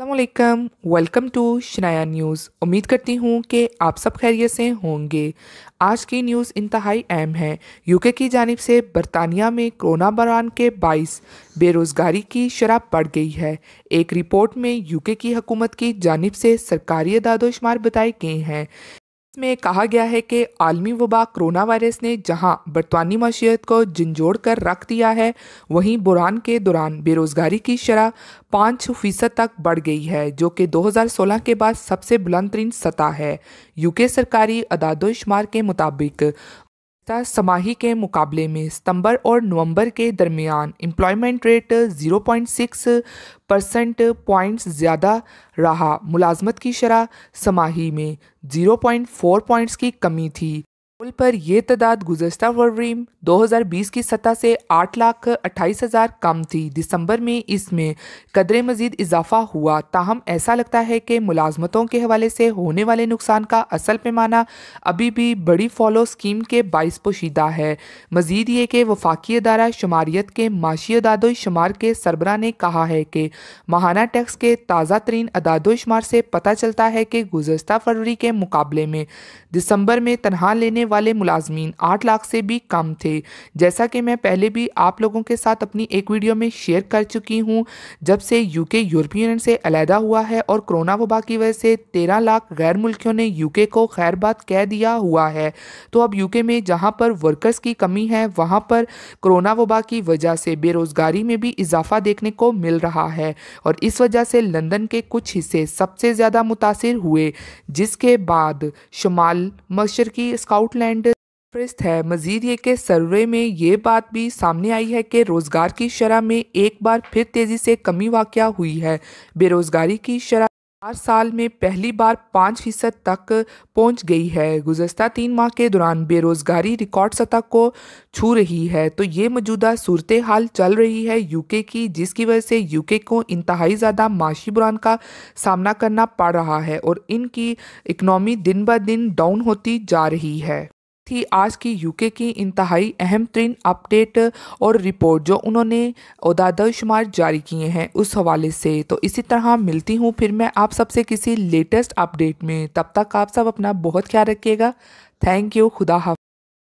अल्लाम welcome to Shanaya news उम्मीद करती हूँ कि आप सब खैरियत से होंगे आज की न्यूज़ इंतहाई अहम है यूके की जानब से बरतानिया में कोरोना बरान के बाईस बेरोज़गारी की शराब बढ़ गई है एक रिपोर्ट में यूके की हकूमत की जानब से सरकारी अदादोशुमार बताए गए हैं में कहा गया है कि आलमी वबा कोरोना वायरस ने जहां बरतानी मशीत को झंझोड़ कर रख दिया है वहीं बुरान के दौरान बेरोज़गारी की शरह पाँच फीसद तक बढ़ गई है जो कि 2016 के बाद सबसे बुलंद तरीन सतह है यूके सरकारी अदादोशुमार के मुताबिक समाही के मुकाबले में सितंबर और नवंबर के दरमियान एम्प्लॉयमेंट रेट 0.6 परसेंट पॉइंट्स ज़्यादा रहा मुलाजमत की शरह समाही में 0.4 पॉइंट्स की कमी थी कुल पर यह तादाद गुजशत फरवरी 2020 की सतह से आठ लाख अट्ठाईस हज़ार कम थी दिसंबर में इसमें कदर मजीद इजाफा हुआ ताहम ऐसा लगता है कि मुलाजमतों के हवाले से होने वाले नुकसान का असल पैमाना अभी भी बड़ी फॉलो स्कीम के बायस पोशीदा है मजीद ये कि वफाकी अदारा शुमारीत के माशी अदादोशुमार के सरबरा ने कहा है कि माहाना टैक्स के ताज़ा तरीन अदादोशुमार से पता चलता है कि गुजशत फरवरी के मुकाबले में दिसंबर में तनहा लेने वाले मुलाजमीन आठ लाख से भी कम थे जैसा कि मैं पहले भी आप लोगों के साथ अपनी एक वीडियो में शेयर कर चुकी हूँ जब से यूके यूरोपियन यूनियन से अलहदा हुआ है और कोरोना वबा की वजह से तेरह लाख गैर मुल्कियों ने यूके को खैरबाद कह दिया हुआ है तो अब यूके में जहाँ पर वर्कर्स की कमी है वहाँ पर कोरोना वबा की वजह से बेरोज़गारी में भी इजाफा देखने को मिल रहा है और इस वजह से लंदन के कुछ हिस्से सबसे ज़्यादा मुतासर हुए जिसके बाद शुमाल मशरकी स्काउट आउटलैंड फहरिस्त है मजीद ये के सर्वे में ये बात भी सामने आई है कि रोज़गार की शरह में एक बार फिर तेज़ी से कमी वाक़ हुई है बेरोज़गारी की शरह चार साल में पहली बार पाँच फीसद तक पहुंच गई है गुजशत तीन माह के दौरान बेरोज़गारी रिकॉर्ड सतह को छू रही है तो ये मौजूदा सूरत हाल चल रही है यूके की जिसकी वजह से यूके को इंतहाई ज़्यादा माशी बुरान का सामना करना पड़ रहा है और इनकी इकनॉमी दिन ब दिन डाउन होती जा रही है थी आज की यूके की इंतहाई अहम तरीन अपडेट और रिपोर्ट जो उन्होंने उदादशुमार जारी किए हैं उस हवाले से तो इसी तरह मिलती हूँ फिर मैं आप सबसे किसी लेटेस्ट अपडेट में तब तक आप सब अपना बहुत ख्याल रखिएगा थैंक यू खुदा हाफ